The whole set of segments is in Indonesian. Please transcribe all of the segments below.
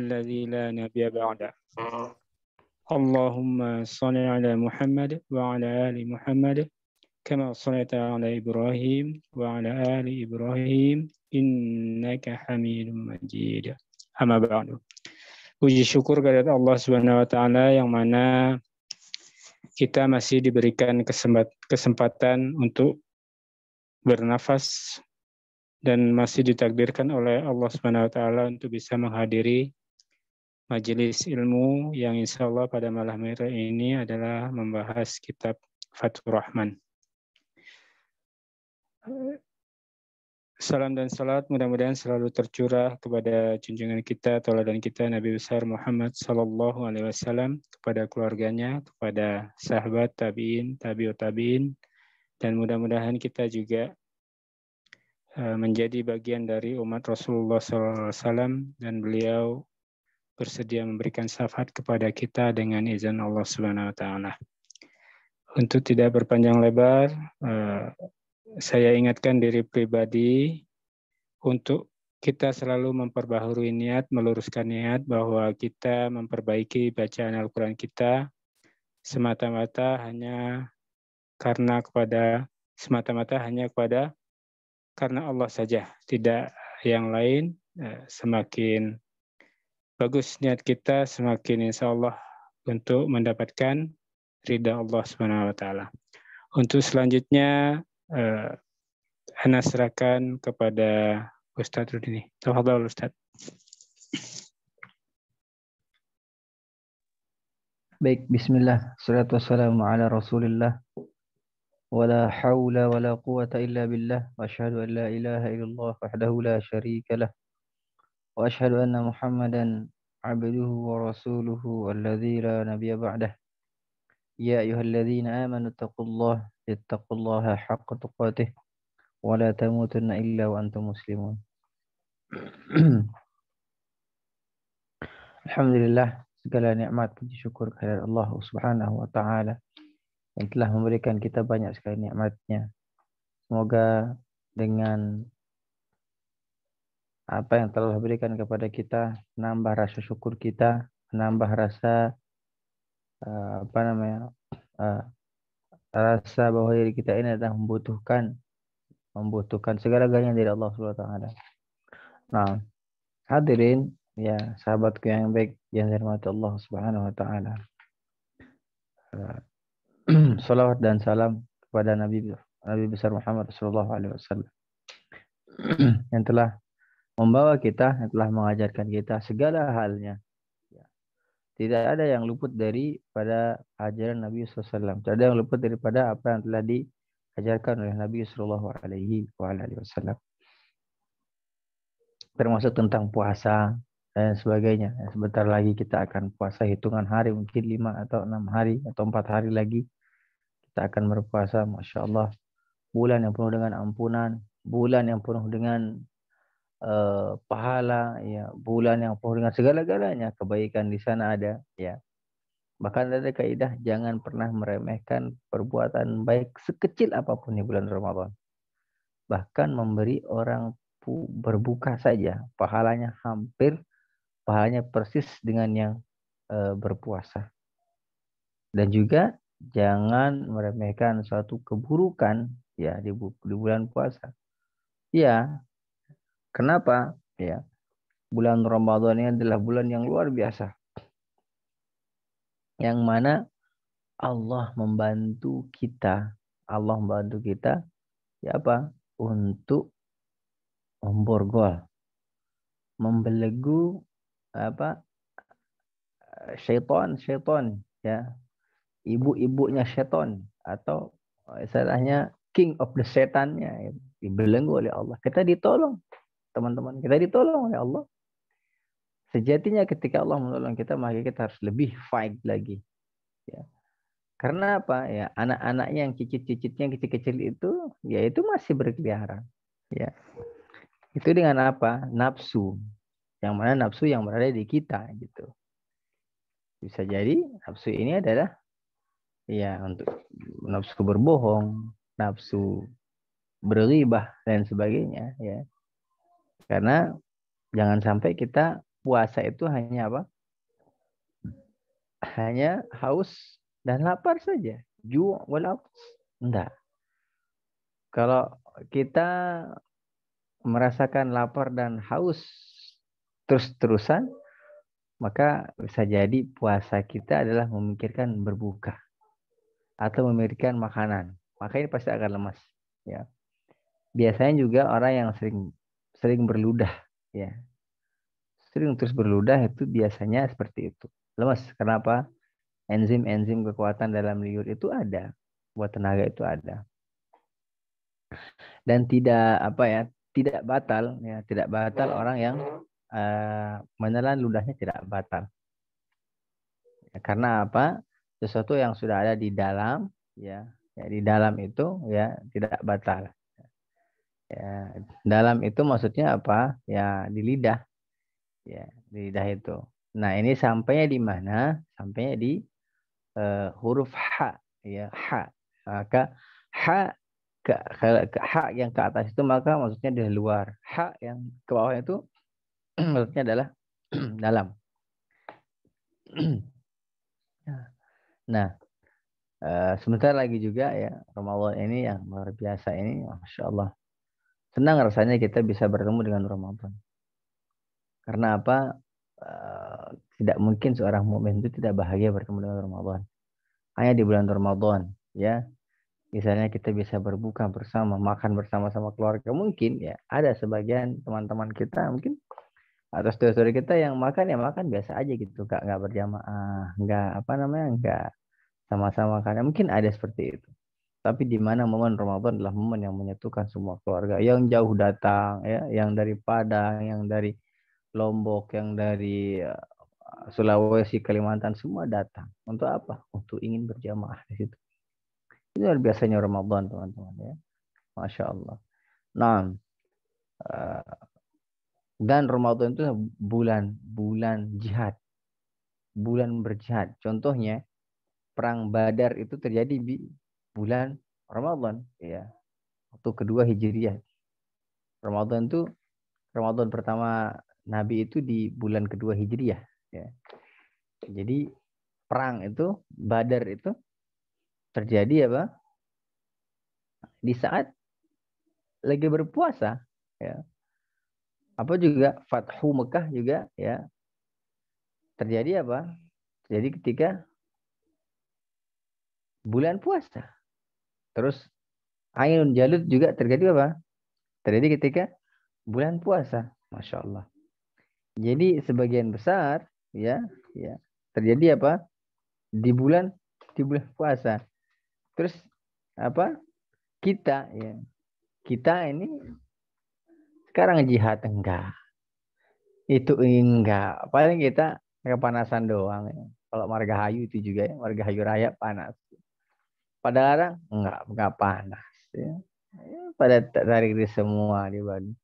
الذي لا نبي بعده اللهم صل على محمد وعلى آل محمد كما صليت على إبراهيم وعلى آل إبراهيم إنك حميد مجيد أما بعد Puji syukur kepada Allah Subhanahu wa taala yang mana kita masih diberikan kesempatan untuk bernafas dan masih ditakdirkan oleh Allah Subhanahu wa taala untuk bisa menghadiri majelis ilmu yang insya Allah pada malam hari ini adalah membahas kitab Fathur Rahman. Salam dan salat mudah-mudahan selalu tercurah kepada junjungan kita, teladan kita Nabi besar Muhammad Sallallahu Alaihi Wasallam kepada keluarganya, kepada sahabat tabiin, tabiut tabiin, dan mudah-mudahan kita juga eh, menjadi bagian dari umat Rasulullah SAW dan beliau bersedia memberikan syafaat kepada kita dengan izin Allah Subhanahu wa taala. Untuk tidak berpanjang lebar, eh, saya ingatkan diri pribadi untuk kita selalu memperbaharui niat, meluruskan niat bahwa kita memperbaiki bacaan Al-Quran kita semata-mata hanya karena kepada semata-mata hanya kepada karena Allah saja, tidak yang lain. Eh, semakin bagus niat kita semakin insya Allah untuk mendapatkan ridha Allah Subhanahu wa taala. Untuk selanjutnya eh, ana serahkan kepada Ustaz Rudini. Tafadhol Ustaz. Baik, bismillah. Salatu wassalamu ala Rasulillah. Wala haula wala quwata illa billah. Wa asyhadu an la ilaha illallah wahdahu la syarika lah. وأشهد أن محمدا عبده ورسوله الذي لا نبي بعده يا أيها الذين آمنوا اتقوا الله اتقوا الله حق تقاته ولا تموتن إلا وأنتم مسلمون Alhamdulillah segala nikmat puji syukur kehadirat Allah Subhanahu wa taala yang telah memberikan kita banyak sekali nikmatnya. Semoga dengan apa yang telah berikan kepada kita, nambah rasa syukur kita, nambah rasa uh, apa namanya uh, rasa bahwa diri kita ini adalah membutuhkan membutuhkan segala-galanya dari Allah Subhanahu wa taala. Nah, hadirin ya sahabatku yang baik yang dirahmati Allah Subhanahu wa taala. Eh, salawat dan salam kepada Nabi Nabi besar Muhammad sallallahu alaihi wasallam yang telah membawa kita yang telah mengajarkan kita segala halnya. Ya. Tidak ada yang luput dari pada ajaran Nabi SAW. Tidak ada yang luput daripada apa yang telah diajarkan oleh Nabi Sallallahu Alaihi Wasallam. Termasuk tentang puasa dan sebagainya. Ya, sebentar lagi kita akan puasa hitungan hari mungkin lima atau enam hari atau empat hari lagi kita akan berpuasa. Masya Allah bulan yang penuh dengan ampunan, bulan yang penuh dengan Eh, pahala ya bulan yang penuh dengan segala-galanya kebaikan di sana ada ya bahkan ada kaidah jangan pernah meremehkan perbuatan baik sekecil apapun di bulan Ramadan bahkan memberi orang berbuka saja pahalanya hampir pahalanya persis dengan yang e, berpuasa dan juga jangan meremehkan suatu keburukan ya di, di bulan puasa ya Kenapa? Ya. Bulan Ramadan ini adalah bulan yang luar biasa. Yang mana Allah membantu kita, Allah membantu kita ya apa? Untuk memborgol, membelegu apa? syaiton, syaiton ya. Ibu-ibunya syaiton atau istilahnya king of the setannya dibelenggu oleh Allah. Kita ditolong teman-teman kita ditolong oleh Allah sejatinya ketika Allah menolong kita maka kita harus lebih fight lagi ya karena apa ya anak-anaknya yang cicit-cicitnya kecil-kecil itu ya itu masih berkeliaran ya itu dengan apa nafsu yang mana nafsu yang berada di kita gitu bisa jadi nafsu ini adalah ya untuk nafsu berbohong nafsu berribah dan sebagainya ya karena jangan sampai kita puasa itu hanya apa? Hanya haus dan lapar saja. Ju walau. Enggak. Kalau kita merasakan lapar dan haus terus-terusan, maka bisa jadi puasa kita adalah memikirkan berbuka atau memikirkan makanan. Maka ini pasti akan lemas. Ya. Biasanya juga orang yang sering sering berludah ya sering terus berludah itu biasanya seperti itu lemas kenapa enzim-enzim kekuatan dalam liur itu ada buat tenaga itu ada dan tidak apa ya tidak batal ya tidak batal orang yang uh, menelan ludahnya tidak batal ya, karena apa sesuatu yang sudah ada di dalam ya, ya di dalam itu ya tidak batal Ya, dalam itu maksudnya apa? Ya di lidah. Ya, di lidah itu. Nah, ini sampainya di mana? Sampainya di uh, huruf ha, ya, ha. Maka ha ke, ke, ke ha yang ke atas itu maka maksudnya di luar. Ha yang ke bawah itu maksudnya adalah dalam. nah, uh, sebentar lagi juga ya Ramadan ini yang luar biasa ini, masya Allah senang rasanya kita bisa bertemu dengan Ramadan. Karena apa? Eh, tidak mungkin seorang mukmin itu tidak bahagia bertemu dengan Ramadan. Hanya di bulan Ramadan, ya. Misalnya kita bisa berbuka bersama, makan bersama-sama keluarga. Mungkin ya, ada sebagian teman-teman kita mungkin atau saudara-saudara kita yang makan ya makan biasa aja gitu, nggak nggak berjamaah, nggak apa namanya, nggak sama-sama karena mungkin ada seperti itu tapi di mana momen Ramadan adalah momen yang menyatukan semua keluarga yang jauh datang ya yang dari Padang yang dari Lombok yang dari eh, Sulawesi Kalimantan semua datang untuk apa untuk ingin berjamaah di situ itu biasanya Ramadan teman-teman ya masya Allah nah dan Ramadan itu bulan bulan jihad bulan berjihad contohnya perang Badar itu terjadi di bulan Ramadan ya waktu kedua Hijriah Ramadan itu Ramadan pertama Nabi itu di bulan kedua Hijriah ya jadi perang itu Badar itu terjadi apa di saat lagi berpuasa ya apa juga Fathu Mekah juga ya terjadi apa terjadi ketika bulan puasa Terus ainun jalut juga terjadi apa? Terjadi ketika bulan puasa. Masya Allah. Jadi sebagian besar ya ya terjadi apa di bulan di bulan puasa. Terus apa kita ya kita ini sekarang jihad enggak itu enggak paling kita kepanasan doang ya. kalau marga hayu itu juga ya hayu raya panas pada larang enggak hmm. enggak panas ya. ya pada tarik di semua di Bandung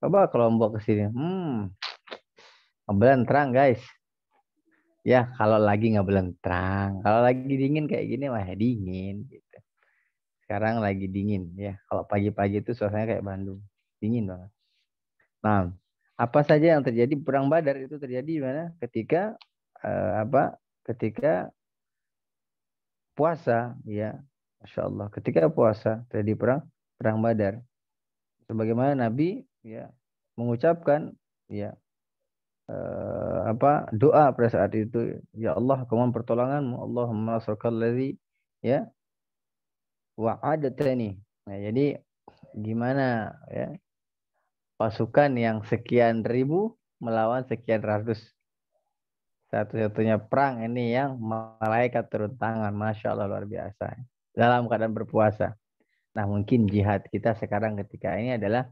coba kelompok ke sini hmm terang guys ya kalau lagi terang kalau lagi dingin kayak gini mah ya dingin gitu sekarang lagi dingin ya kalau pagi-pagi itu suasananya kayak Bandung dingin banget nah apa saja yang terjadi perang Badar itu terjadi di mana ketika eh, apa ketika puasa, ya, masya Allah. Ketika puasa terjadi perang perang Badar, sebagaimana Nabi ya mengucapkan ya eh, apa doa pada saat itu, ya Allah kau mohon pertolonganmu, Allahumma lagi, ya wa wa'adatani. Nah, jadi gimana ya pasukan yang sekian ribu melawan sekian ratus satu-satunya perang ini yang malaikat turun tangan. Masya Allah luar biasa. Dalam keadaan berpuasa. Nah mungkin jihad kita sekarang ketika ini adalah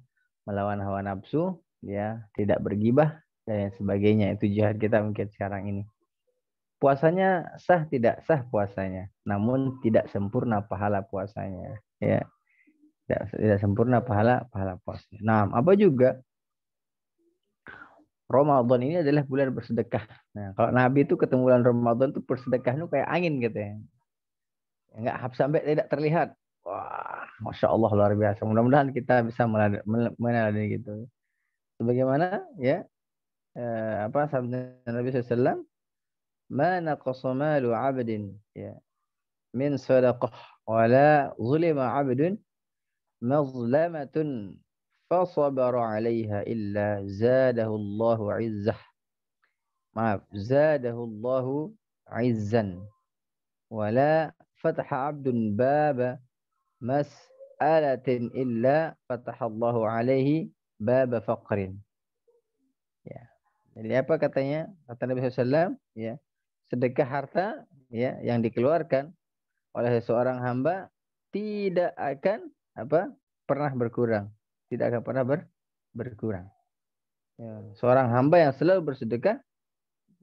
melawan hawa nafsu, ya tidak bergibah dan sebagainya. Itu jihad kita mungkin sekarang ini. Puasanya sah tidak sah puasanya, namun tidak sempurna pahala puasanya. Ya, tidak, tidak sempurna pahala pahala puasanya. Nah, apa juga Ramadan ini adalah bulan bersedekah. Nah, kalau Nabi itu ketemu bulan Ramadan itu bersedekah itu kayak angin gitu ya. Enggak habis sampai tidak terlihat. Wah, masya Allah luar biasa. Mudah-mudahan kita bisa meneladani gitu. Sebagaimana ya eh, apa sabda Nabi SAW, "Mana qasamalu abdin ya min sadaqah wala zulima abdun mazlamatun fasabara 'alaiha illa zadahu Allahu 'izzah. ما zadahu Allahu 'izzan. Wala fatha 'abdun baba mas'alatin illa fataha Allahu 'alaihi baba faqrin. Ya. Jadi apa katanya? Kata Nabi SAW, ya, sedekah harta ya yang dikeluarkan oleh seorang hamba tidak akan apa pernah berkurang tidak akan pernah ber, berkurang. Ya, seorang hamba yang selalu bersedekah,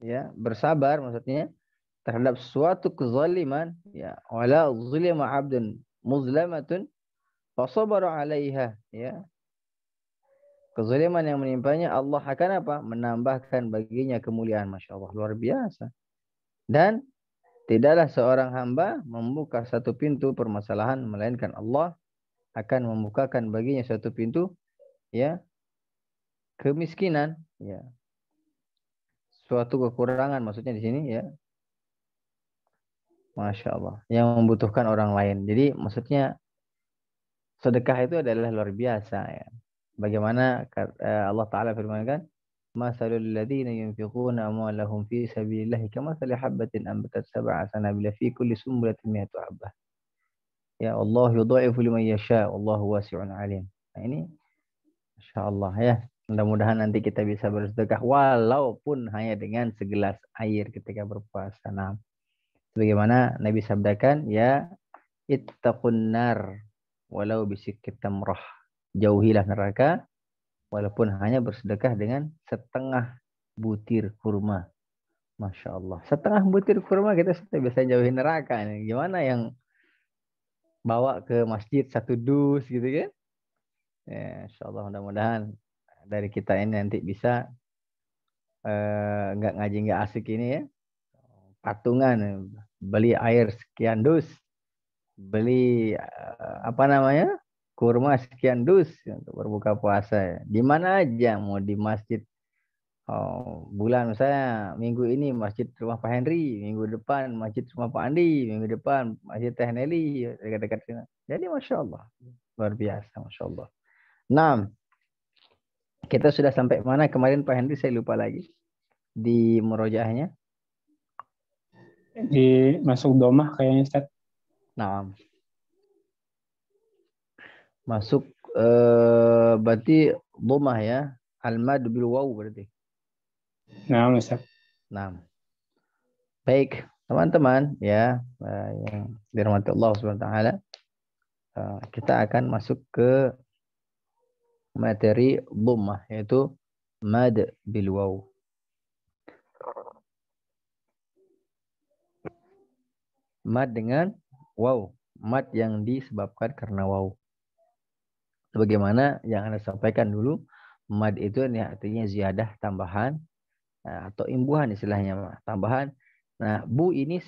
ya bersabar maksudnya terhadap suatu kezaliman, ya wala zulima abdun muzlamatun fasabara alaiha, ya. Kezaliman yang menimpanya Allah akan apa? Menambahkan baginya kemuliaan, masya Allah luar biasa. Dan tidaklah seorang hamba membuka satu pintu permasalahan melainkan Allah akan membukakan baginya suatu pintu ya kemiskinan ya suatu kekurangan maksudnya di sini ya masya Allah yang membutuhkan orang lain jadi maksudnya sedekah itu adalah luar biasa ya bagaimana eh, Allah Taala firmankan Masalul yunfiquna amwalahum fi sabilillahi kamathali habatin ambatat sab'a sanabila fi kulli Ya Allah yudha'ifu liman yasha, wallahu wasi'un alim. Nah, ini insyaallah ya. Mudah-mudahan nanti kita bisa bersedekah walaupun hanya dengan segelas air ketika berpuasa. Nah, sebagaimana Nabi sabdakan ya ittaqun nar walau bisikit tamrah. Jauhilah neraka walaupun hanya bersedekah dengan setengah butir kurma. Masya Allah. Setengah butir kurma kita sudah bisa jauhin neraka. Gimana yang bawa ke masjid satu dus gitu kan. Ya, insya mudah-mudahan dari kita ini nanti bisa eh, nggak uh, ngaji nggak asik ini ya patungan beli air sekian dus beli uh, apa namanya kurma sekian dus untuk berbuka puasa di mana aja mau di masjid oh, bulan misalnya minggu ini masjid rumah Pak Henry, minggu depan masjid rumah Pak Andi, minggu depan masjid Teh Nelly dekat-dekat sini. Jadi masya Allah luar biasa masya Allah. Nah kita sudah sampai mana kemarin Pak Henry saya lupa lagi di merojahnya di masuk domah kayaknya Ustaz. Nah. Masuk eh, berarti domah ya. Al-mad bil berarti. Nah, Ustaz. Nah. Baik, teman-teman ya eh, yang dirahmati Allah Subhanahu taala. Eh, kita akan masuk ke materi dhammah yaitu mad bil waw. Mad dengan waw, mad yang disebabkan karena waw. Sebagaimana yang Anda sampaikan dulu, mad itu artinya ziyadah tambahan Nah, atau imbuhan istilahnya mah tambahan nah bu ini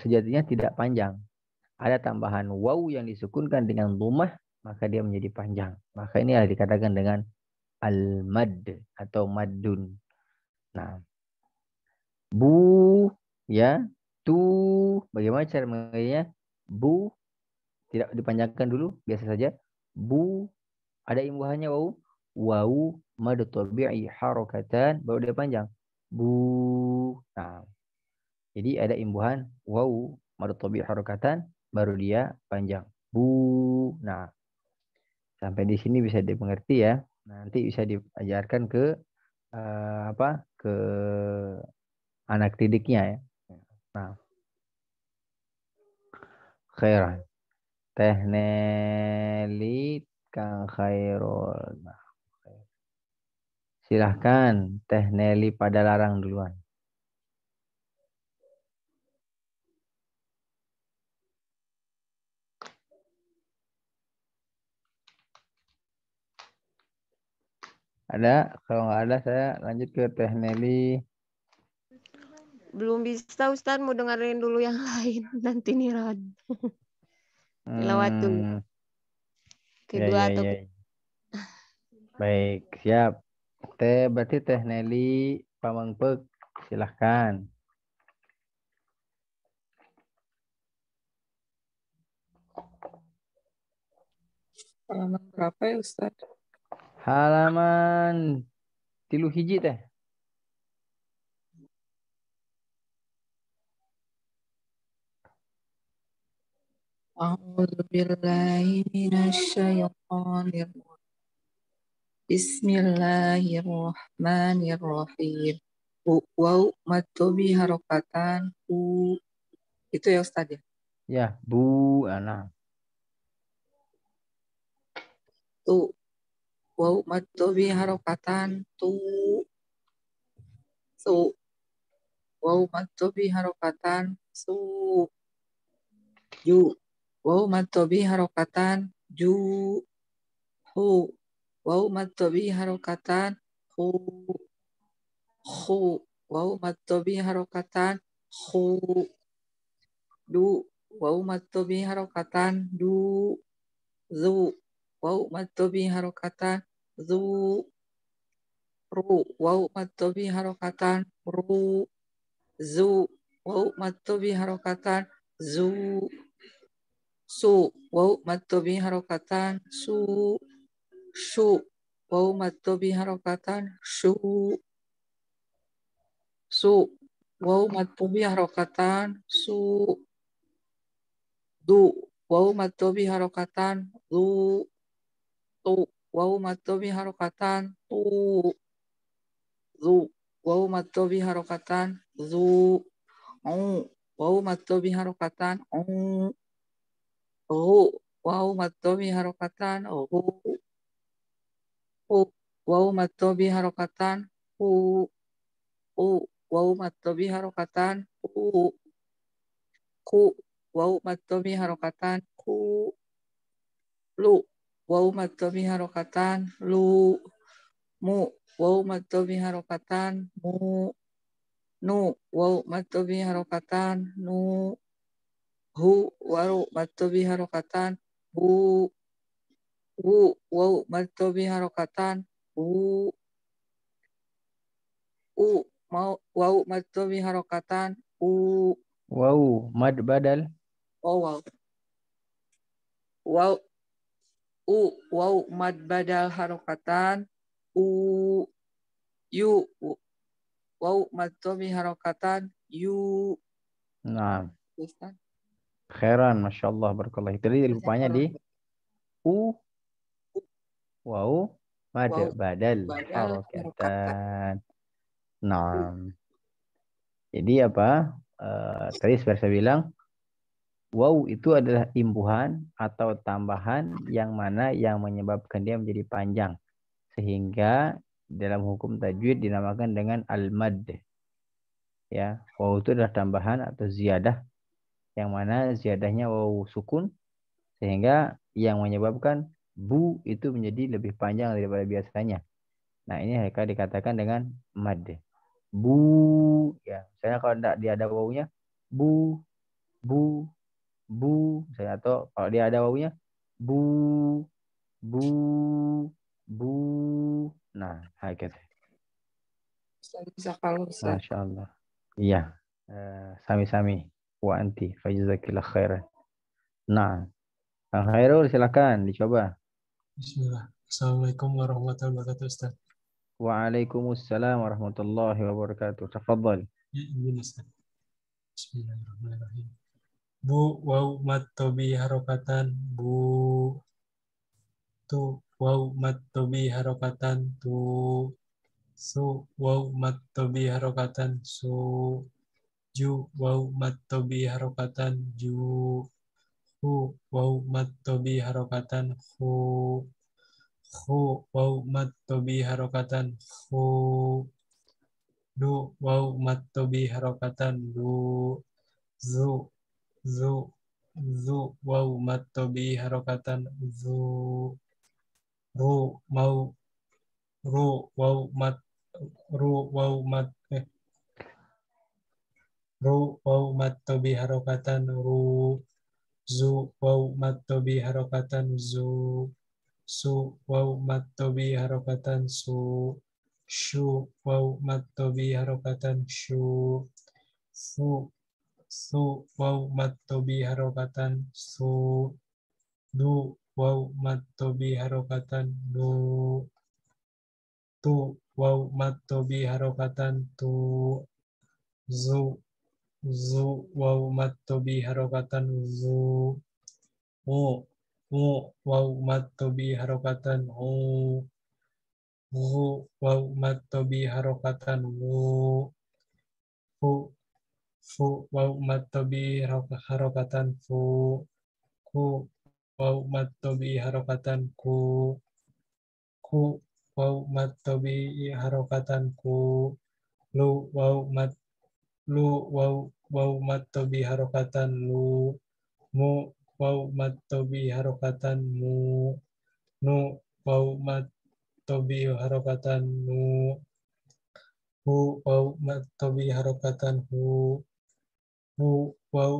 sejatinya tidak panjang ada tambahan wau yang disukunkan dengan rumah maka dia menjadi panjang maka ini adalah dikatakan dengan al mad atau madun nah bu ya tu bagaimana cara mengenainya bu tidak dipanjangkan dulu biasa saja bu ada imbuhannya wau wau mad tabi'i harakatan baru dia panjang bu. Nah. Jadi ada imbuhan wau marutobi harokatan baru dia panjang bu. Nah. Sampai di sini bisa dimengerti ya. Nanti bisa diajarkan ke uh, apa? ke anak didiknya ya. Nah. Khairan. Tehneli kang khairul. Nah. Silahkan Teh Neli pada larang duluan. Ada? Kalau nggak ada saya lanjut ke Teh Neli Belum bisa Ustaz, mau dengerin dulu yang lain. Nanti Nirad. Hmm. Lewat dulu. Ya, Kedua ya, ya, atau... Ya. Baik, siap. Teh berarti Teh Neli Pamengpek silahkan. Halaman berapa ya Ustaz? Halaman tilu hiji teh. A'udzu minasyaitonir Bismillahirrahmanirrahim. Wow, matobi harokatan u itu ya Ustaz ya? Ya, bu ana. Tu wow matobi harokatan tu su wow matobi harokatan su ju wow matobi harokatan ju hu Wau matobi harokatan hu hu. Wau matobi harokatan hu. Du. Wau matobi harokatan du. Zu. Wau matobi harokatan zu. Ru. Wau matobi harokatan ru. Zu. Wau matobi harokatan zu. Su. Wau matobi harokatan su su wau matto biharokatan shu su wau matto biharokatan su du wau matto biharokatan du tu wau matto biharokatan tu du wau matto biharokatan du on wau matto biharokatan on ru wau matto biharokatan ru hu wau matobi harokatan hu hu wau matobi harokatan hu ku wau matobi harokatan ku lu wau matobi harokatan lu mu wau matobi harokatan mu nu wau matobi harokatan nu hu waru matobi harokatan hu u wau martobi harokatan u u mau wau martobi harokatan u wau mad badal oh wau wau u wau mad badal harokatan u yu wau tobi harokatan yu nah Khairan, Masya Allah, berkolah Jadi lupanya di U wau pada badal harokatan. Nah. Jadi apa? Uh, tadi seperti saya bilang Wow itu adalah imbuhan atau tambahan yang mana yang menyebabkan dia menjadi panjang. Sehingga dalam hukum tajwid dinamakan dengan al-mad. Ya, wow itu adalah tambahan atau ziyadah yang mana ziyadahnya wow sukun sehingga yang menyebabkan bu itu menjadi lebih panjang daripada biasanya. Nah, ini mereka dikatakan dengan mad. Bu, ya. Misalnya kalau tidak dia ada wawunya, bu, bu, bu. Misalnya atau kalau dia ada wawunya, bu, bu, bu. Nah, Haikal. Gitu. Bisa kalau Masya Allah. Iya. Eh, sami-sami. Wa anti. Fajizakillah khairan. Nah. Khairul silakan dicoba. Bismillah. Assalamualaikum warahmatullahi wabarakatuh Ustaz. Waalaikumsalam warahmatullahi wabarakatuh. Tafadhal. Ya, ini Ustaz. Bismillahirrahmanirrahim. Bu wau mat tobi harokatan bu tu wau mat tobi harokatan tu su wau mat tobi harokatan su ju wau mat tobi harokatan ju hu wau mat tobi harokatan hu hu wau mat tobi harokatan hu du wau mat tobi harokatan du zu zu zu wau mat tobi harokatan zu ru mau ru wau mat ru wau mat eh ru wau mat tobi harokatan ru zu wau matobi harokatan zu su wau matobi harokatan su shu wau matobi harokatan shu su su wau matobi harokatan su du wau matobi harokatan du tu wau matobi harokatan tu zu zu wau matto bi harokatan zu o o wau matto bi harokatan o o wau matto bi harokatan o fu fu wau matto bi harokatan fu ku wau matto bi harokatan ku ku wau matto bi harokatan ku lu wau mat lu wau wau matobi harokatan nu mu wau matobi harokatan mu nu wau matobi harokatan nu hu wau matobi harokatan hu hu wau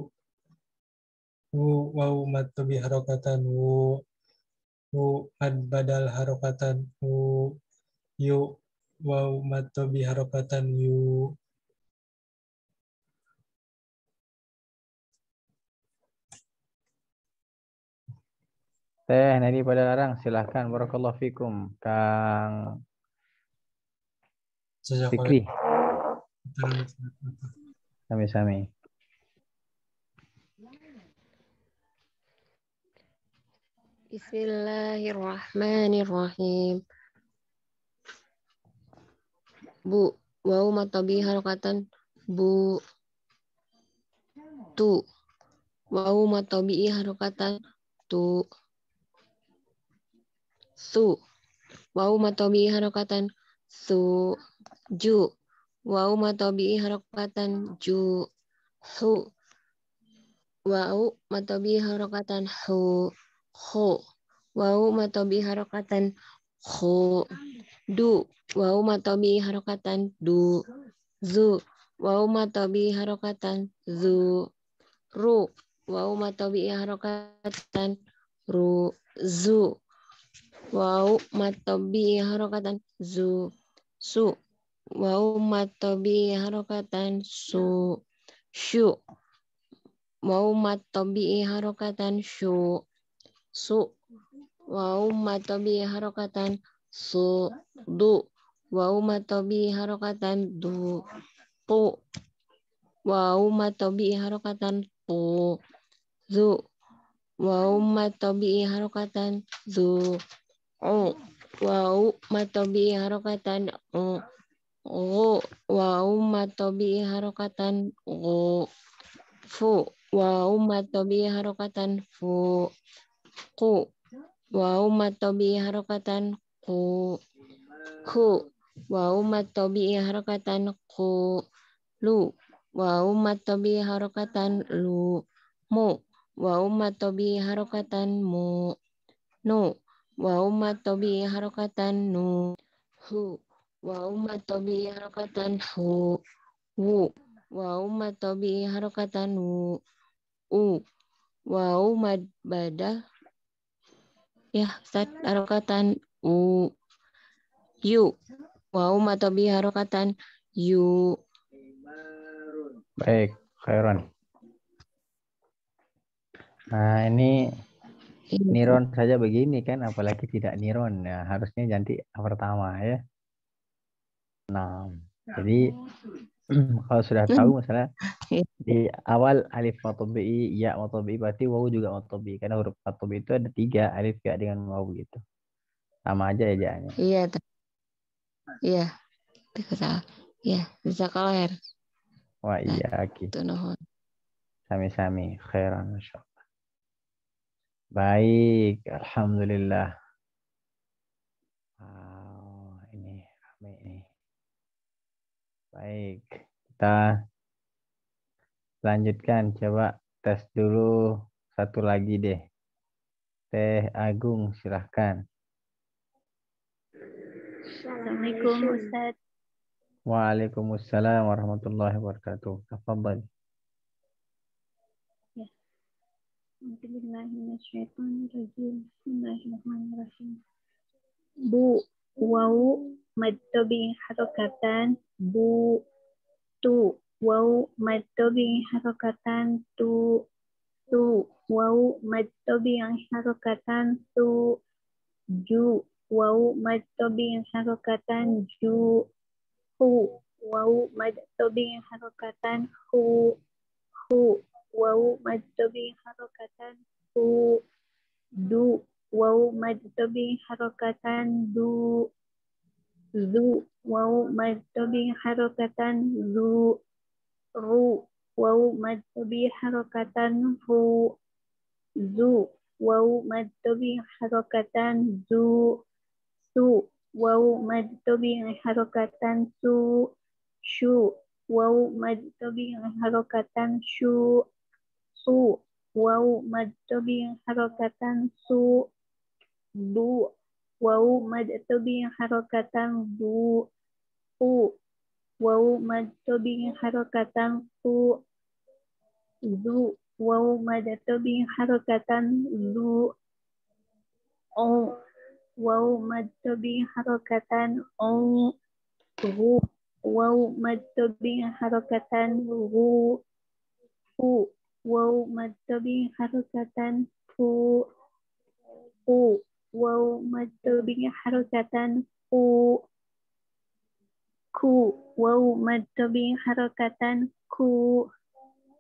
hu wau matobi harokatan hu hu ad badal harokatan hu yu wau matobi harokatan yu Teh Nadi pada larang silahkan barakallahu fikum Kang Sikri. Sami-sami. Bismillahirrahmanirrahim. Bu, wau matabi harokatan bu tu. Wau matabi harokatan tu su wau matobi harokatan su ju wau matobi harokatan ju hu wau matobi harokatan hu ho wau matobi harokatan ho du wau matobi harokatan du zu wau matobi harokatan zu ru wau matobi harokatan ru zu Wau matobi harokatan zu su. Wau matobi harokatan su shu Wau matobi harokatan shu su. Wau matobi harokatan su du. Wau matobi harokatan du tu. Wau matobi harokatan tu zu. Wau matobi harokatan zu o oh, wau matobi harokatan o oh, o oh, wau matobi harokatan o fu wau matobi harokatan fu ku wau matobi harokatan ku ku wau matobi harokatan ku lu wau matobi harokatan lu mu wau matobi harokatan mu nu wa umato bi harokatan nu hu wa umato bi harokatan hu wu wa umato bi harokatan wu u wa umad bada ya sat harokatan u yu wa umato bi harokatan yu baik khairan Nah, ini Iya. Niron saja begini kan, apalagi tidak niron. Ya, harusnya jadi pertama ya. Nah, jadi kalau sudah hmm. tahu misalnya iya. di awal alif matobi, ya matobi berarti wau juga matobi karena huruf matobi itu ada tiga alif ya dengan wau gitu. Sama aja ejaannya. Ya iya. Iya. Iya, bisa kalau Wah, iya, nah, oke. Sami-sami, khairan, Baik, alhamdulillah. Wow, ini rame ini. Baik, kita lanjutkan coba tes dulu satu lagi deh. Teh Agung, silahkan. Assalamualaikum Ustaz. Waalaikumsalam warahmatullahi wabarakatuh. Tafadhal. Bu, wau, matobi harokatan, bu, tu, wau, matobi harokatan, tu, tu, wau, matobi harokatan, tu, ju, wau, matobi harokatan, ju, hu, wau, matobi harokatan, hu, hu, wau tabi harokatan tu du wau tabi harokatan du zu wau tabi harokatan zu ru wau tabi harokatan ru zu wau tabi harokatan zu su wau tabi harokatan su shu wau tabi harokatan shu su wau mad tobi harokatan su du wau mad tobi harokatan du u wau mad tobi harokatan su du wau mad tobi harokatan du o wau mad tobi harokatan o ru wau mad tobi harokatan ru u Wow, matabing harokatan pu pu. Wow, matabing harokatan ku ku Wow, matabing harokatan ku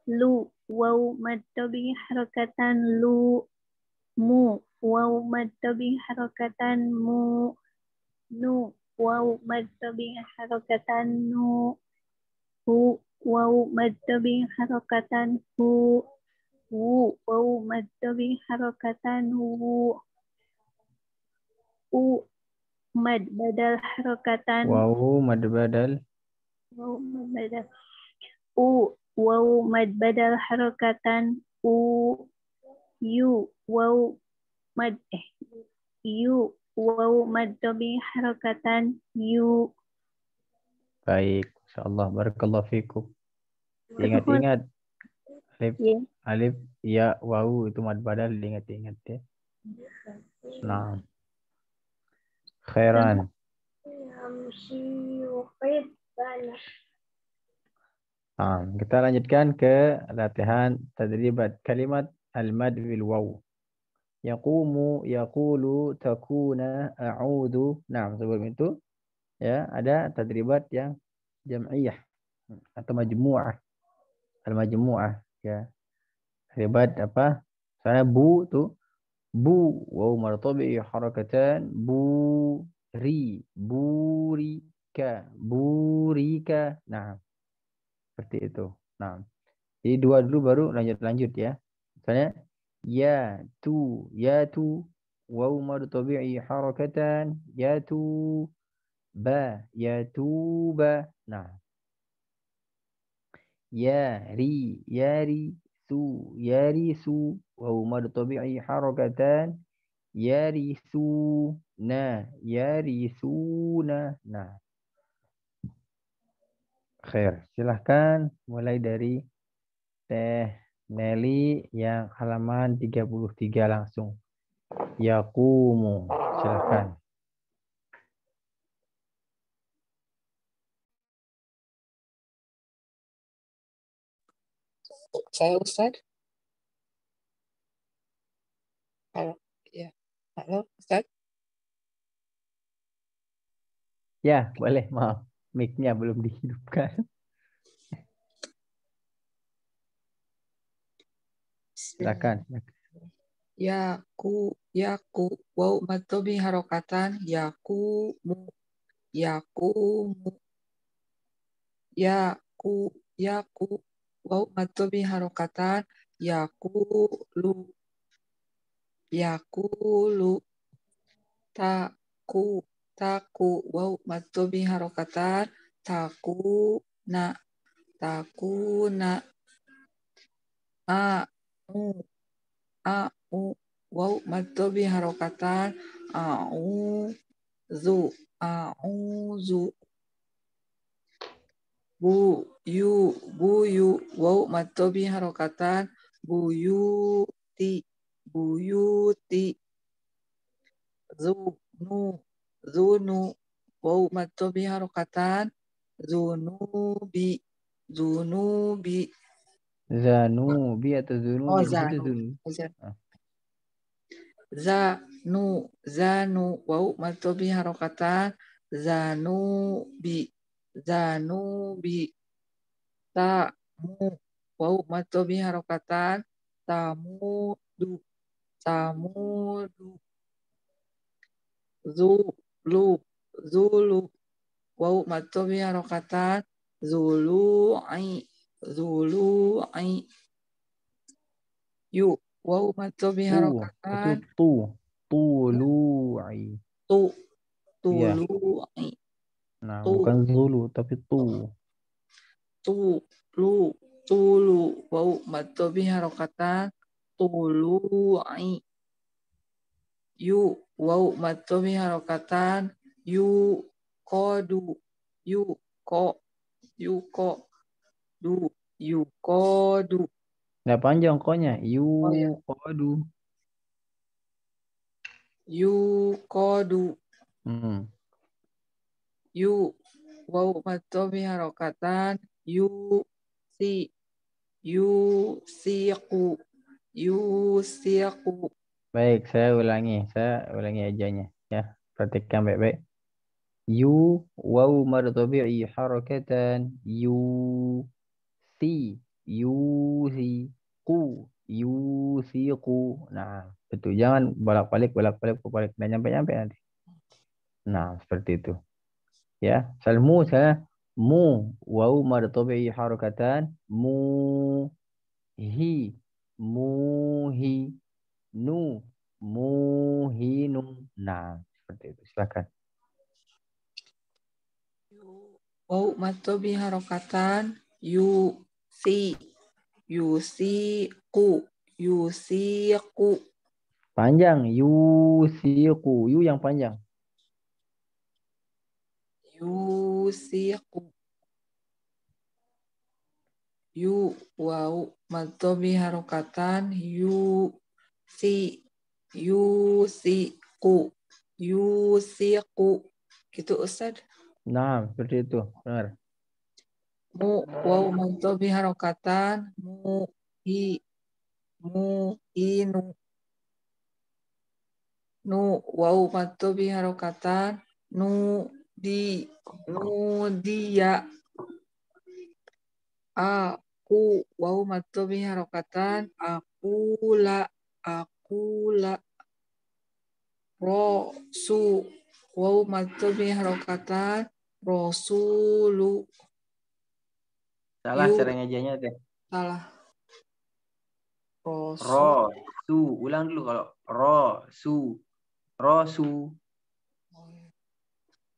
lu Wow, matabing harokatan lu mu Wow, matabing harokatan mu nu Wow, matabing harokatan nu hu wau madda bi harakatan hu wu wau madda bi harakatan hu u mad badal harakatan wau mad badal wau mad badal u wau mad badal harakatan u yu wau mad eh yu wau mad bi harakatan yu baik insyaallah barakallahu fikum Ingat-ingat. Alif, yeah. alif, ya, wau itu mad badal ingat-ingat ya. Nah. Khairan. Nah, kita lanjutkan ke latihan tadribat kalimat al-mad bil waw. Yaqumu, yaqulu, takuna, a'udu. Nah, sebelum itu ya ada tadribat yang jam'iyah atau majmu'ah al-majmu'ah ya. hebat apa? soalnya bu tu bu waw martabi harakatan bu ri burika burika. Nah. Seperti itu. Nah. Jadi dua dulu baru lanjut lanjut ya. Misalnya ya tu ya tu waw martabi harakatan ya tu ba ya tu ba. Nah. Yari su ياري ياري سو ياري yari su na yari su na na khair silahkan mulai dari Teh Nelly yang halaman 33 langsung Yakumu silahkan saya Ustadz. Halo, ya. Halo, Ustadz. Ya, boleh. Maaf, mic-nya belum dihidupkan. Silakan. Ya ku ya ku wow matobi harokatan ya ku mu ya ku mu ya ku ya ku wau umatu bi ya lu, yaku lu taku taku wau matobi bi harokatan taku na taku na a u a u wau matobi bi harokatan a u zu a u zu bu yu bu yu wow matobi harokatan bu yu ti bu yu ti zunu zunu wow matobi harokatan zunubi zunubi zunu atau zunubi oh, zanu. zanu. zanu zanu wow matobi harokatan bi zanubi tamu wau matobi harokatan tamu du tamu du zulu zulu wau matobi harokatan zulu ai zulu ai yu wau matobi harokatan tu ai tu iya. ai. Nah, tu. bukan Zulu, tapi Tu. Oh. Tu, Lu, Tulu, Wau, Batu, Biharo, Kata, Tulu, Ai. Yu, Wau, Batu, Biharo, Kata, Yu, Kodu, Yu, Ko, Yu, Ko, Du, Yu, Kodu. Nggak panjang konya. Yu, oh, iya. Kodu. Yu, Kodu. Hmm yu wau mi harokatan yu si yu siku yu siku baik saya ulangi saya ulangi aja nya ya perhatikan baik-baik yu wau mi harokatan yu si yu si ku yu si ku nah betul jangan bolak-balik bolak-balik bolak-balik dan nyampe-nyampe nanti nah seperti itu ya mu misalnya mu wau martabi'i harakatan mu hi muhi nu nu nah seperti itu silakan wau martabi'i harakatan yu si yu si ku yu si ku panjang yu si ku yu yang panjang yusiku yu wau matobi harokatan yu si yu si ku yu si ku gitu Ustaz nah seperti itu benar mu wau matobi harokatan mu hi mu inu nu wau madzobi harokatan nu di nudiya aku wau matu bi harokatan aku la aku la rosu wau matu bi harokatan rosulu salah cara ngejanya teh salah rosu. rosu ulang dulu kalau rosu rosu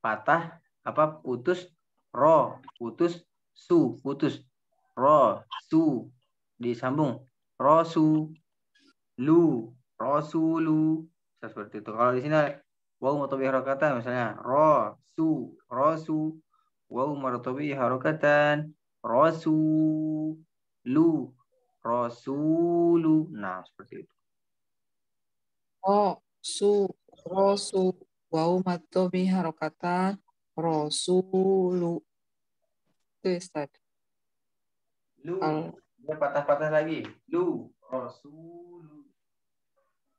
patah apa putus ro putus su putus ro su disambung ro su lu ro su rosulu seperti itu kalau di sini wau matobi harokatan misalnya ro su ro rosu wau matobi harokatan su lu ro su lu nah seperti itu oh su ro su wa umatto bi harokata rasulu itu ya, Ustaz lu Al Dia patah-patah lagi lu rasulu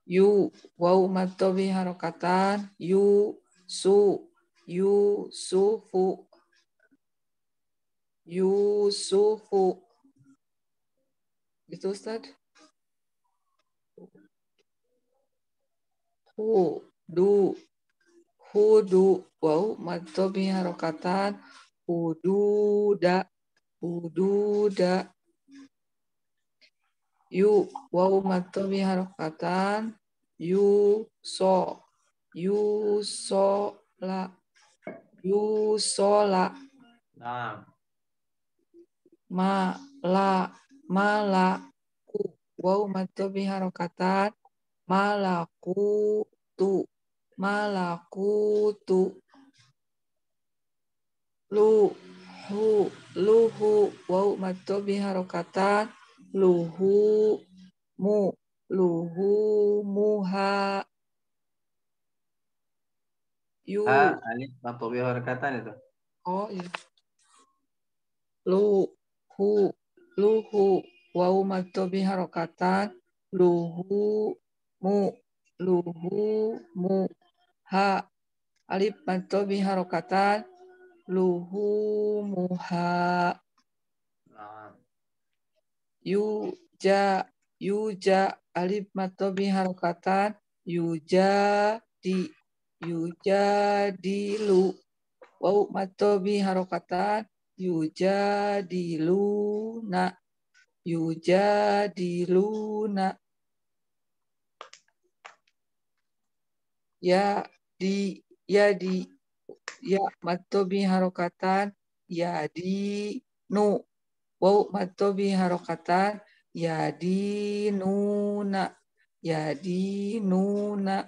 yu wa umatto bi harokata yu su yu yusufu itu Ustaz hu du hudu wau madhabnya rokatan hududa hududa yu wau madhabnya rokatan yu so yu so la yu so la nah. ma la ma la ku wau madhabnya rokatan malaku tu malakutu luhu luhu wau matu biharokata luhu mu luhu muha yu ah, alif matu biharokata itu oh iya luhu luhu wau matu biharokata luhu mu luhu mu ha alif mantobi harokatan luhu muha nah. yuja yuja alif matobi harokatan yuja di yuja di lu wau matobi harokatan yuja di lu na yuja di lu na ya di ya di ya matobi harokatan ya di nu wau matobi harokatan ya di nuna ya di nuna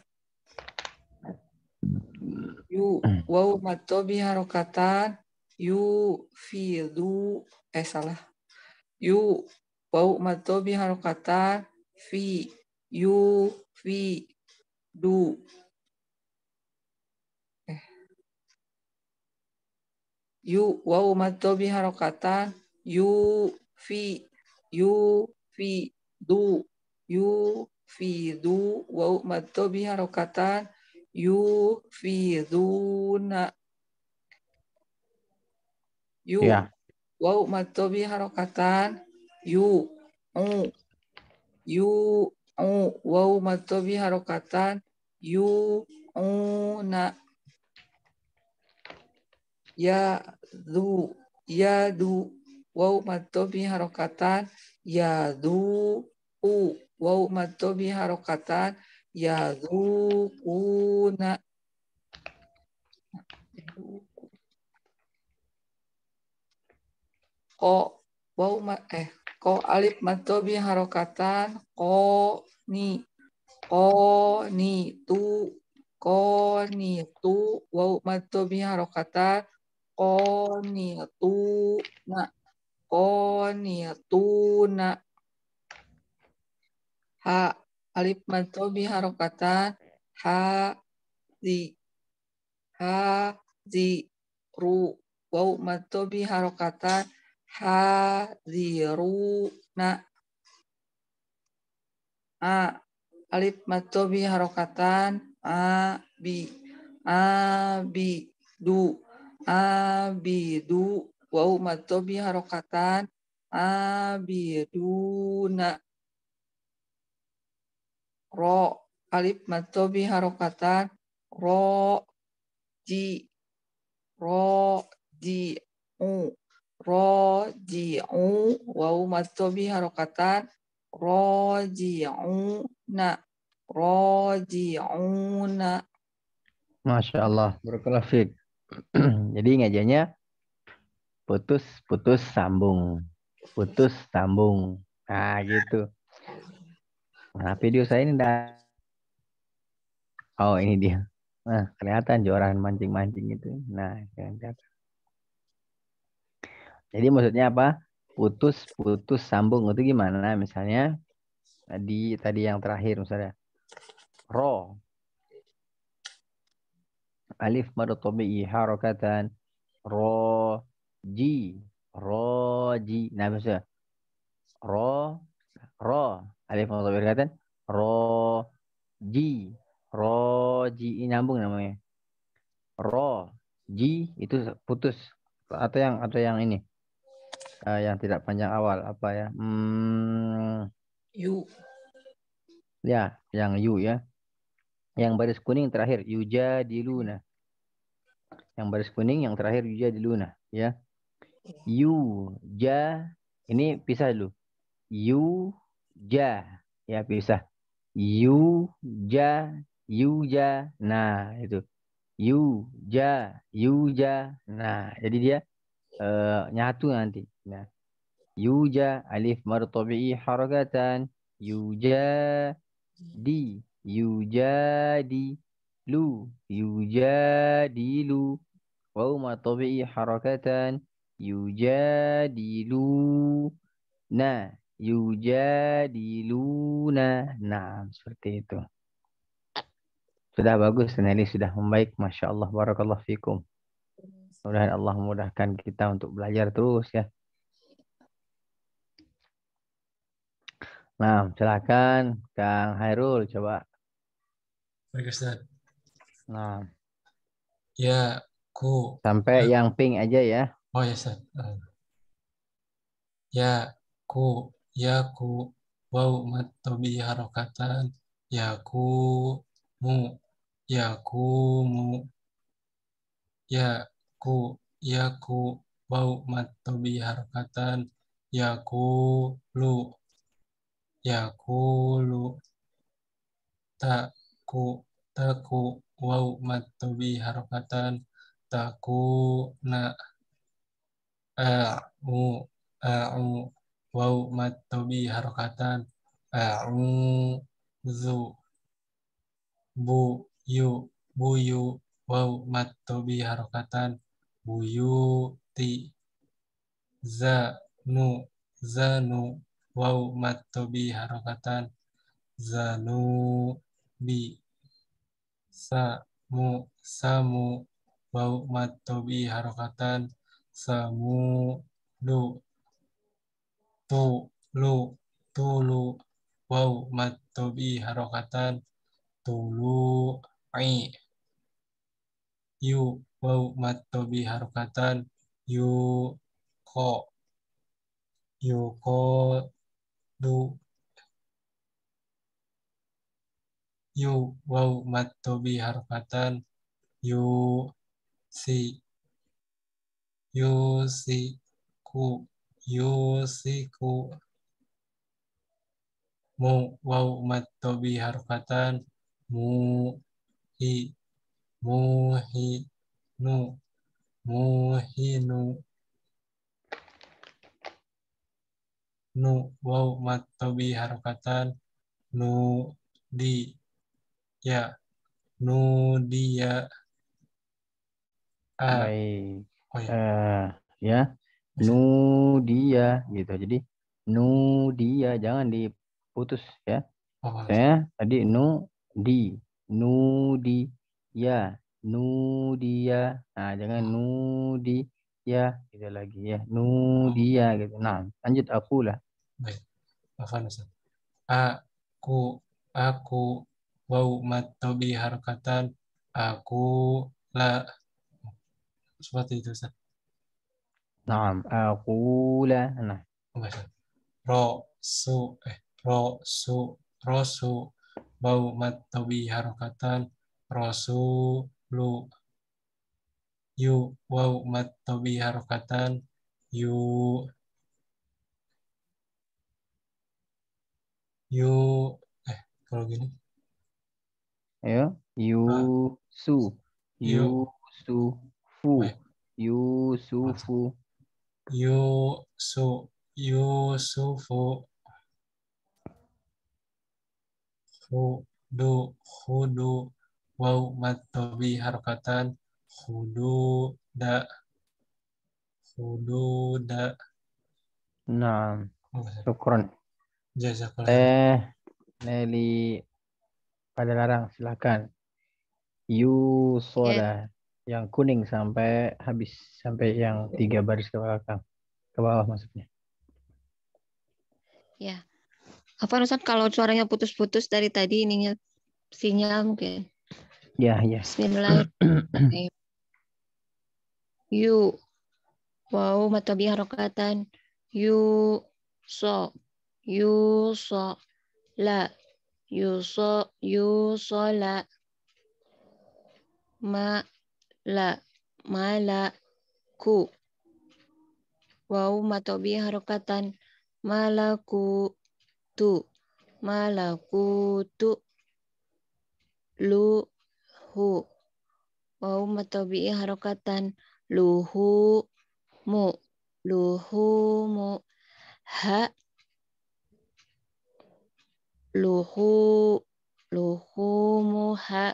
yu wau matobi harokatan yu fidu eh salah yu wau matobi harokatan fi yu fi du yu ya. wau bi harokatan yu fi yu fi du yu fi du wau bi harokatan yu fi na yu yeah. wau bi harokatan yu u yu u wau bi harokatan yu na ya du ya du wau matobi harokatan ya du u wau matobi harokatan ya du na ko wau ma eh ko alif matobi harokatan ko ni ko ni tu ko ni tu wau matobi harokatan qanituna na ha alif madu harokatan ha di ha di ru wau madu harokatan ha di ru na a alif madu harokatan a bi a bi du abidu wau matobi harokatan abiduna ro alif matobi harokatan ro di ro di u ro di u wau matobi harokatan ro di u na ro di u na Masya Allah, berkelafik. Jadi ngajanya putus, putus, sambung. Putus, sambung. Nah, gitu. Nah, video saya ini dah. Oh, ini dia. Nah, kelihatan joran mancing-mancing itu. Nah, kelihatan. Jadi maksudnya apa? Putus, putus, sambung itu gimana? Misalnya di tadi yang terakhir misalnya. Ro, alif mad tabi'i harakatan ra ji ro ji nah maksudnya ra ra alif mad tabi'i harakatan ra ji ra ji ini nyambung namanya ra ji itu putus atau yang atau yang ini uh, yang tidak panjang awal apa ya? Hmm, you. Ya, yang you ya. Yang baris kuning terakhir Yuja Diluna yang baris kuning, yang terakhir di juga luna ya. Yu ja ini pisah dulu. Yu ja ya pisah. Yu ja yu ja nah itu. Yu ja yu ja nah jadi dia uh, nyatu nanti. Nah. Yuja alif martabi'i harakatan yuja di di lu di lu huma tabi'i harakatan yujadiluna nah, yujadiluna nah seperti itu sudah bagus Nelly sudah membaik masya Allah barakallah fikum mudah-mudahan Allah mudahkan kita untuk belajar terus ya nah silakan Kang Hairul coba baik Ustaz nah ya Ku. Sampai uh, yang pink aja ya. Oh ya, yes, Uh. Ah. Ya ku, ya ku, wau matobi harokatan, ya ku mu, ya ku mu, ya ku, ya ku, wau matobi harokatan, ya ku lu, ya ku lu, tak ku, tak ku, wau matobi harokatan, taku takuna a u wau matobi harokatan u zu bu yu bu yu wau matobi harokatan bu yu ti za nu za nu wau matobi harokatan nu bi sa mu sa mu bau matobi harokatan samu lu tu lu tu tulu wau matobi harokatan tulu ai yu wau matobi harokatan yu ko yu ko du yu wau matobi harokatan yu si, yo si wau mat tobi harfatan mu hi mu hi nu mu hi nu nu wau mat tobi harfatan nu di ya nu di ya. Ah. Baik. Oh, iya. eh, ya. Nu dia gitu. Jadi nu dia jangan diputus ya. Oh, iya. Saya tadi nu di nu di ya nu dia. Nah, jangan nu di ya gitu lagi ya. Nu oh. dia gitu. Nah, lanjut aku lah. Baik. Aku aku bau matobi harokatan aku lah seperti itu Ustaz. Naam, aqula. Nah. Ro su eh ro su ro su bau mat tawi harokatan su lu yu bau mat tawi harokatan yu yu eh kalau gini ayo yu su yu su Yusufu. Yusufu. Yusu Yusufu. Hudu hudu wau matobi harokatan hudu da hudu da. Nah, syukron. Jazakallah. Eh, Nelly pada larang silakan. Yusoda. Yeah yang kuning sampai habis sampai yang tiga baris ke belakang ke bawah maksudnya. Ya. Apa Ustaz kalau suaranya putus-putus dari tadi ininya sinyal mungkin. Ya, ya. Bismillahirrahmanirrahim. yu wow mata biharokatan yu so you so la you so you so la ma la malaku wau matobi harokatan malaku tu malaku tu luhu wau matobi harokatan luhu mu luhu mu ha luhu luhu mu ha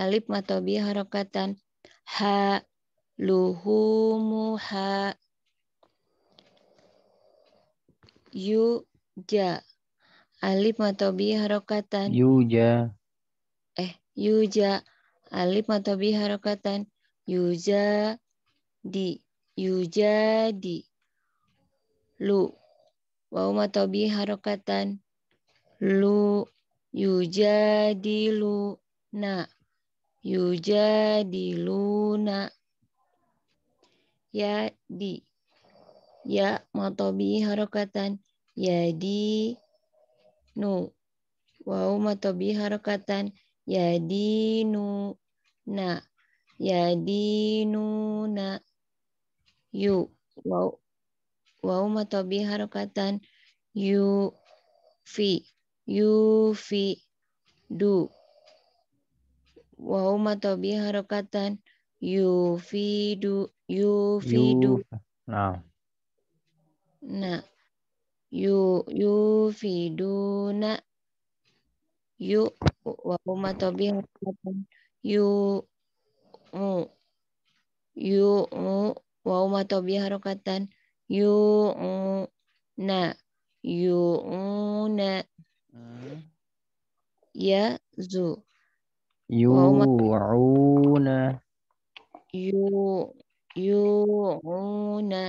alif matobi harokatan ha luhumu ha, yuja alif matobi harokatan yuja eh yuja alif matobi harokatan yuja di yuja di lu wau matobi harokatan lu di lu, nah yujadiluna ya di ya matobi harokatan ya di nu wau matobi harokatan ya di nu na ya di nu na yu wau wau matobi harokatan yu fi yu fi du wa huma tabi harakatan yufidu yufidu nah nah yu yufiduna yu wa huma tabi harakatan yu mu yu mu wa huma tabi harakatan yu na yu na hmm. ya zu Yu'una. Yu yu'una.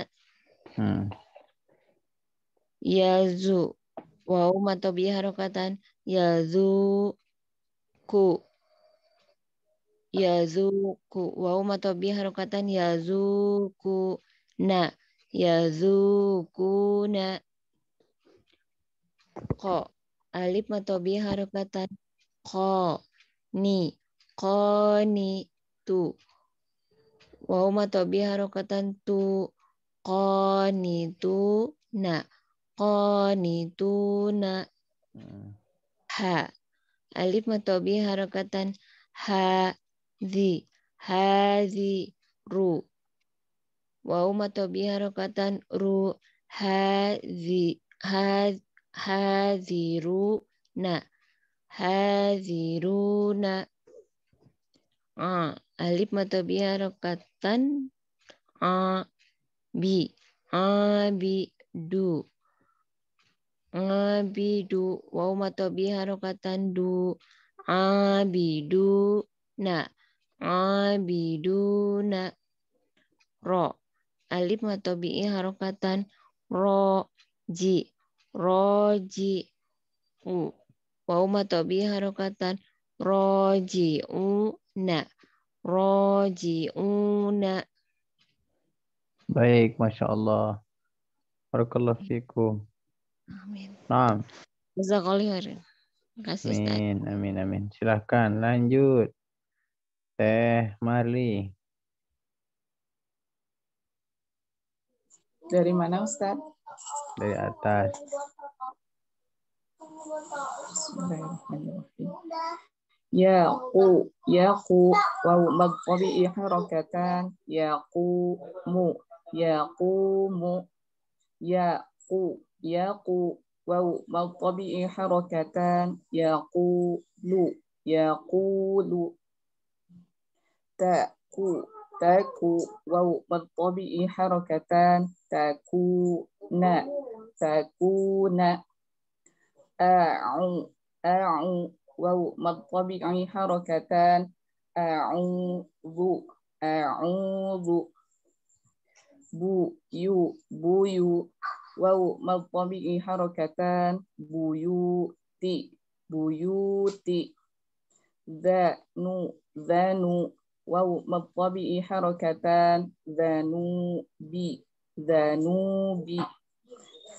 Hmm. Yazu. Wow, mata ya harokatan. Yazu ku. Yazuku. Wow, mata ya harokatan. Ku. na. Ku. na. Ko. Alif mata bi harokatan. Ko ni koni tu wau matobi harokatan tu koni tu na koni tu na hmm. ha alif matobi harokatan ha zi ha zi ru wau matobi harokatan ru ha di ha ha zi ru na hadiruna. A. Alif mata bi A. Bi. A. Bi. Du. A. Bi. Du. wau mata bi du. A. Bi. Du. Na. A. Bi. Du. Na. Ro. Alif mata bi harokatan. Ro. Ji. Roji. U wa harokatan roji una rojiuna rojiuna baik masya Allah barakallahu fikum amin nah jazakallahu kasih amin amin amin silahkan lanjut Teh Marli. Dari mana Ustaz? Dari atas ya Yaqu yaqu waw madtabi'i harakatan yaqu mu yaqu mu yaqu yaqu ku, ta harakatan yaqulu yaqulu taqu Ta ku na, harakatan ku na. أعو أعو واو الطبيعي حركتان أعوذ أعوذ بو يو بو يو واو الطبيعي حركتان بيوتي بيوتي ذانو ذانو واو الطبيعي حركتان نو بي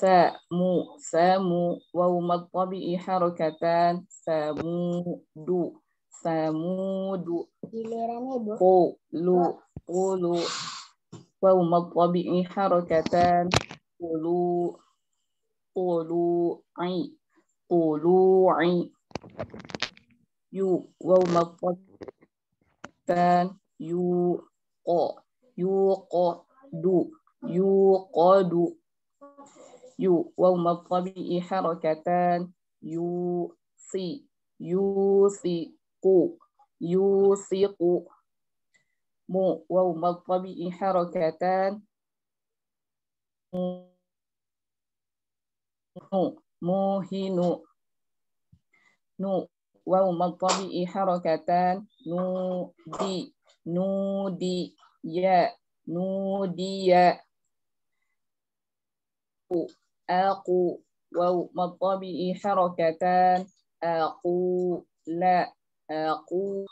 سامو سامو ووم الطبع حركتان سامود سامود قولو قولو ووم الطبع حركتان قولو طلوعي عي يو ووم دو يو قو دو يو وما الطبيعي حركتان يو سي قو مو وما الطبيعي حركتان هي نو وما الطبيعي حركتان نو دي يا دي يا آقو واو مضطبئ حركتان آقو لا آقو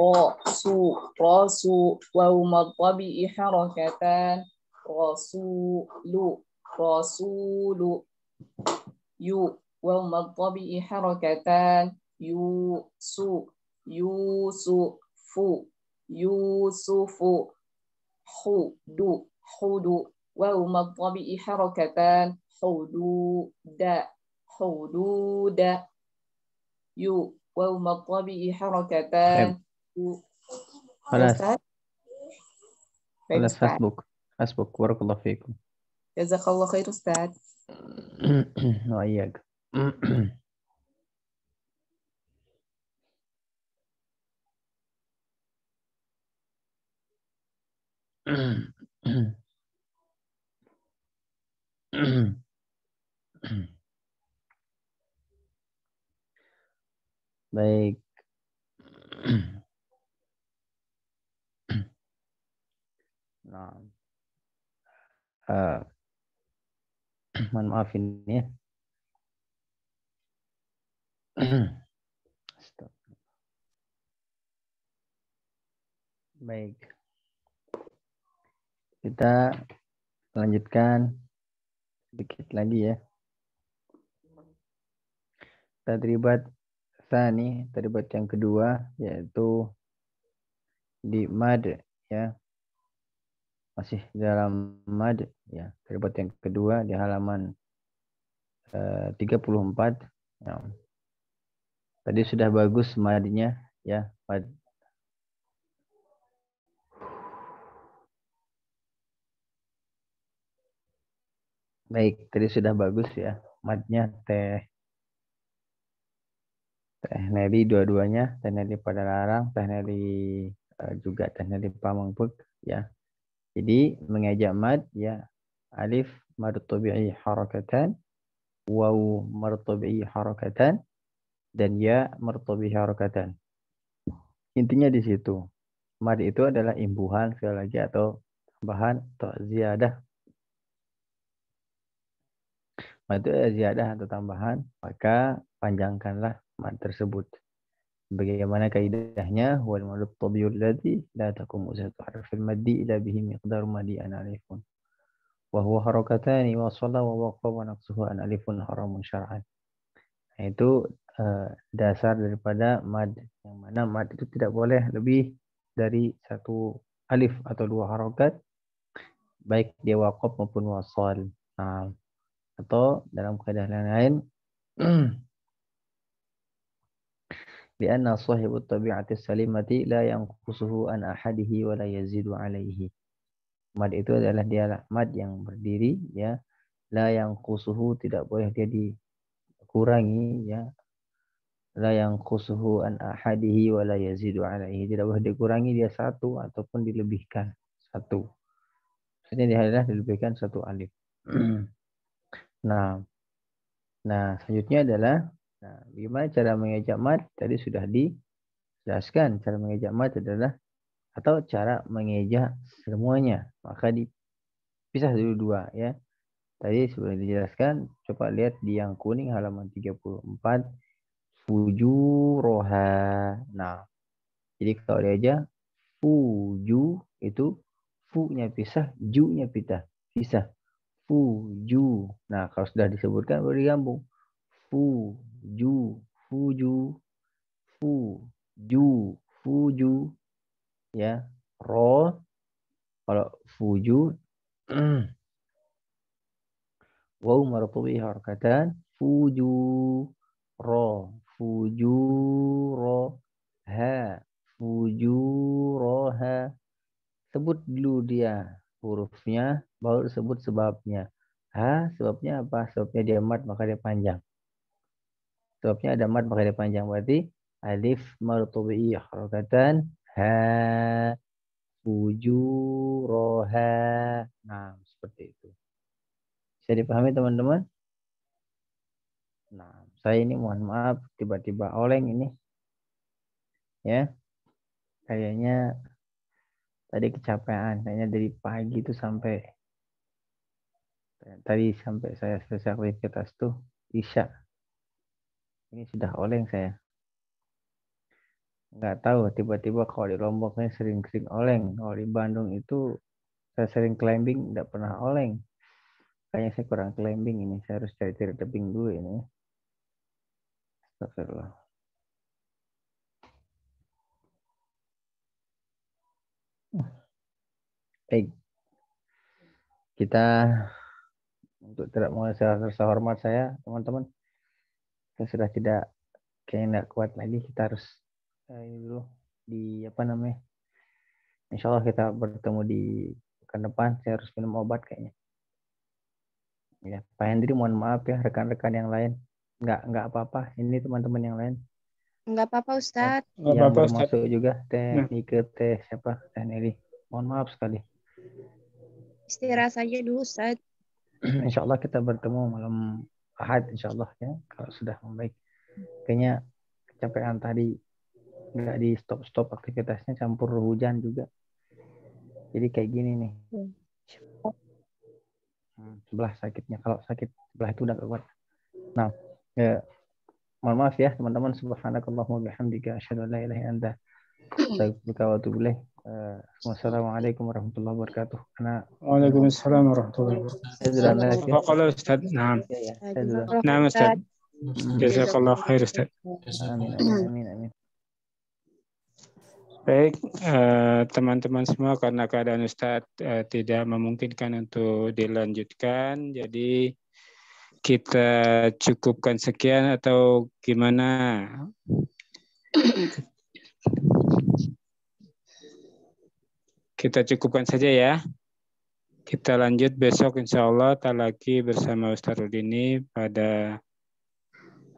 راسو راسو واو مضطبئ حركتان رسول رسول يو واو مضطبئ حركتان يوسو يوسف يوسف حدو حدو واو مضطبئ حركتان حدود حدود يو واو مطلبه حركتان خلاص خلاص حسبك حسبك بارك الله فيكم جزاك الله خير استاذ وياك mm Mm-hmm. Baik. Nah. Uh, mohon maaf ini ya. Baik. Kita lanjutkan sedikit lagi ya tadribat sani tadribat yang kedua yaitu di mad ya masih dalam mad ya tadribat yang kedua di halaman eh, uh, 34 ya. tadi sudah bagus madnya ya mad Baik, tadi sudah bagus ya. Matnya teh Tekneri dua-duanya, pada larang, Tekneri uh, eh, juga Tekneri Pamengpek ya. Jadi mengajak mad ya alif martabi'i harakatan, waw martabi'i harakatan dan ya martabi'i harakatan. Intinya di situ. Mad itu adalah imbuhan sekali lagi atau tambahan atau ziyadah. Mad itu ziyadah atau tambahan, maka panjangkanlah mad tersebut. Bagaimana kaidahnya wal madud tabiyul ladhi la taqumu zatu harfil maddi ila bihi miqdaru maddi an alifun. Wa harokatani wa salla wa wa naqsuhu an alifun haramun syar'an. Nah, itu eh, dasar daripada mad yang mana mad itu tidak boleh lebih dari satu alif atau dua harokat baik dia waqaf maupun wasal nah, atau dalam keadaan lain لأن صاحب الطبيعة السليمة لا ينقصه عن أحده ولا يزيد عليه mad itu adalah dia mad yang berdiri ya la yang kusuhu tidak boleh dia dikurangi ya la yang kusuhu an ahadihi wa la yazidu alaihi tidak boleh dikurangi dia satu ataupun dilebihkan satu maksudnya dia adalah dilebihkan satu alif nah nah selanjutnya adalah Nah, bagaimana cara mengejak mat? Tadi sudah dijelaskan cara mengejak mat adalah atau cara mengejak semuanya. Maka dipisah dulu dua ya. Tadi sudah dijelaskan, coba lihat di yang kuning halaman 34 roha. Nah, jadi kalau aja. fuju itu fu-nya pisah, ju-nya pisah, pisah. Fuju. Nah, kalau sudah disebutkan baru digabung. Fu ju fuju fu ju fuju ya ro kalau fuju wow martubi harakatan fuju ro fuju ro ha fuju ro ha sebut dulu dia hurufnya baru sebut sebabnya ha sebabnya apa sebabnya dia mat maka dia panjang Jawabnya ada mad pakai panjang. Berarti alif martubi'i harokatan ha fujuroha. Nah, seperti itu. Bisa dipahami teman-teman? Nah, saya ini mohon maaf tiba-tiba oleng ini. Ya. Kayaknya tadi kecapean. Kayaknya dari pagi itu sampai tadi sampai saya selesai aktivitas tuh bisa ini sudah oleng saya. Enggak tahu, tiba-tiba kalau di Lombok saya sering-sering oleng. Kalau di Bandung itu saya sering climbing, nggak pernah oleng. Kayaknya saya kurang climbing ini. Saya harus cari-cari tebing dulu ini. Astagfirullah. Baik. Kita untuk tidak mau salah hormat saya, teman-teman, kita sudah tidak kayak tidak kuat lagi kita harus uh, ini dulu di apa namanya Insya Allah kita bertemu di pekan depan saya harus minum obat kayaknya ya Pak Hendri mohon maaf ya rekan-rekan yang lain nggak nggak apa-apa ini teman-teman yang lain nggak apa-apa Ustad nggak apa-apa Ustadz masuk juga teh nah. Nike teh siapa teh Neri mohon maaf sekali istirahat saja dulu Ustad Insya Allah kita bertemu malam Ahad insya Allah ya kalau sudah membaik kayaknya kecapean tadi nggak di stop stop aktivitasnya campur hujan juga jadi kayak gini nih hmm, sebelah sakitnya kalau sakit sebelah itu udah kuat nah ya, mohon maaf ya teman-teman subhanakallahumma bihamdika asyhadu an la ilaha illa anta astaghfiruka wa atubu ilaik Eh, wassalamualaikum warahmatullahi wabarakatuh. Ana Waalaikumsalam warahmatullahi wabarakatuh. فقال الأستاذ نعم نعم أستاذ جزاك الله خير أستاذ Baik, eh, teman-teman eh, semua karena keadaan Ustadz eh, tidak memungkinkan untuk dilanjutkan, jadi kita cukupkan sekian atau gimana? Kita cukupkan saja ya. Kita lanjut besok insya Allah tak lagi bersama Ustaz Rudini pada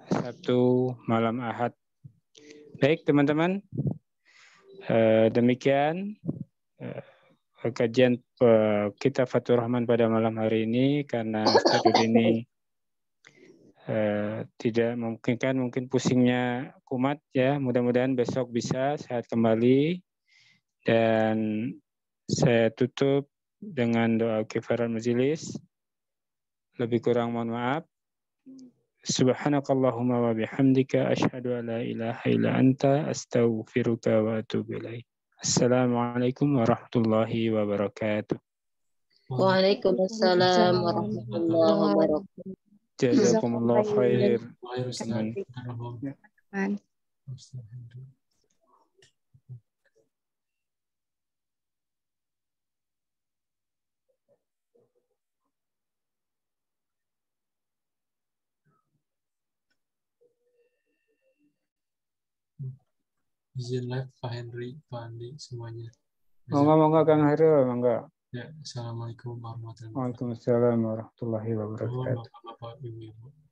Sabtu malam Ahad. Baik teman-teman, eh, demikian eh, kajian eh, kita Fatur Rahman pada malam hari ini karena Ustaz Rudini tidak memungkinkan mungkin pusingnya kumat ya mudah-mudahan besok bisa sehat kembali dan saya tutup dengan doa kifarat majelis. Lebih kurang mohon maaf. Subhanakallahumma wa bihamdika asyhadu an la ilaha illa anta astaghfiruka wa atubu ilaik. Assalamualaikum warahmatullahi wabarakatuh. Waalaikumsalam warahmatullahi wabarakatuh. Jazakumullah khair. Waalaikumsalam. izin live Pak Henry, Pak Andi, semuanya. Monggo, monggo Kang Hairul, monggo. Ya, Assalamualaikum warahmatullahi wabarakatuh. Waalaikumsalam warahmatullahi wabarakatuh. Bapak-bapak, ibu-ibu.